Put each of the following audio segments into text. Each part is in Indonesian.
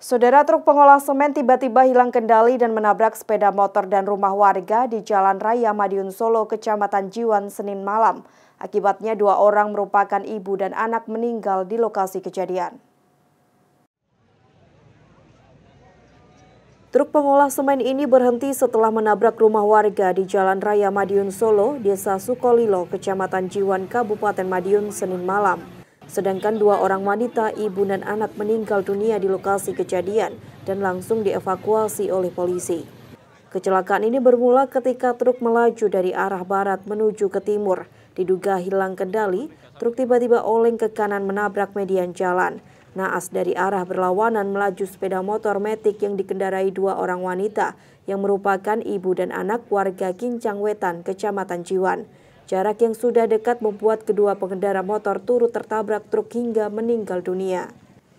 Saudara truk pengolah semen tiba-tiba hilang kendali dan menabrak sepeda motor dan rumah warga di Jalan Raya Madiun Solo, Kecamatan Jiwan, Senin malam. Akibatnya dua orang merupakan ibu dan anak meninggal di lokasi kejadian. Truk pengolah semen ini berhenti setelah menabrak rumah warga di Jalan Raya Madiun Solo, Desa Sukolilo, Kecamatan Jiwan, Kabupaten Madiun, Senin malam. Sedangkan dua orang wanita, ibu dan anak meninggal dunia di lokasi kejadian dan langsung dievakuasi oleh polisi. Kecelakaan ini bermula ketika truk melaju dari arah barat menuju ke timur. Diduga hilang kendali, truk tiba-tiba oleng ke kanan menabrak median jalan. Naas dari arah berlawanan melaju sepeda motor metik yang dikendarai dua orang wanita yang merupakan ibu dan anak warga Kincang Wetan, Kecamatan Jiwan. Jarak yang sudah dekat membuat kedua pengendara motor turut tertabrak truk hingga meninggal dunia.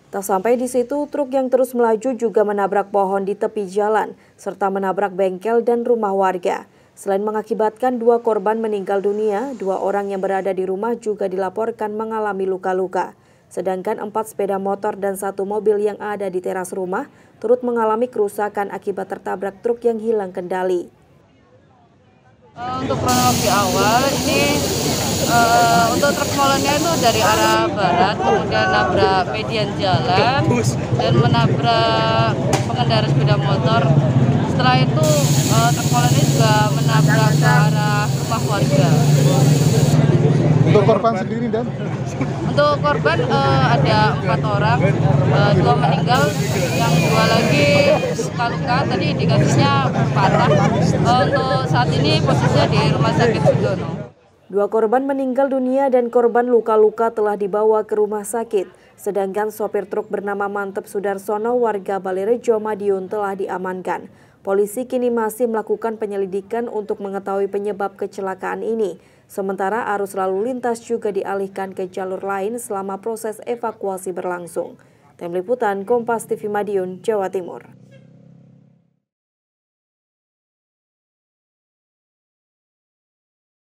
Tak sampai di situ, truk yang terus melaju juga menabrak pohon di tepi jalan, serta menabrak bengkel dan rumah warga. Selain mengakibatkan dua korban meninggal dunia, dua orang yang berada di rumah juga dilaporkan mengalami luka-luka. Sedangkan empat sepeda motor dan satu mobil yang ada di teras rumah turut mengalami kerusakan akibat tertabrak truk yang hilang kendali. Eh, untuk kronologi awal ini uh, untuk truk molennya itu dari arah barat kemudian nabrak median jalan dan menabrak pengendara sepeda motor. Setelah itu uh, truk molennya juga menabrak ke arah rumah warga korban sendiri dan untuk korban uh, ada empat orang uh, dua meninggal yang dua lagi luka-luka tadi indikasinya patah uh, eh, untuk saat ini posisinya di rumah sakit Sudono Dua korban meninggal dunia dan korban luka-luka telah dibawa ke rumah sakit. Sedangkan sopir truk bernama Mantep Sudarsono warga Balerejo Madiun telah diamankan. Polisi kini masih melakukan penyelidikan untuk mengetahui penyebab kecelakaan ini. Sementara arus lalu lintas juga dialihkan ke jalur lain selama proses evakuasi berlangsung. Tim Liputan Kompas TV Madiun, Jawa Timur.